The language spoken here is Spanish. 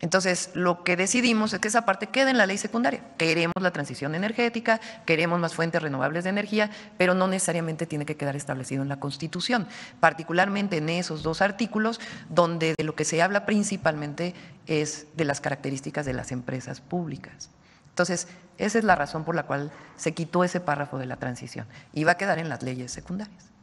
Entonces, lo que decidimos es que esa parte quede en la ley secundaria. Queremos la transición energética, queremos más fuentes renovables de energía, pero no necesariamente tiene que quedar establecido en la Constitución, particularmente en esos dos artículos donde de lo que se habla principalmente es de las características de las empresas públicas. Entonces, esa es la razón por la cual se quitó ese párrafo de la transición y va a quedar en las leyes secundarias.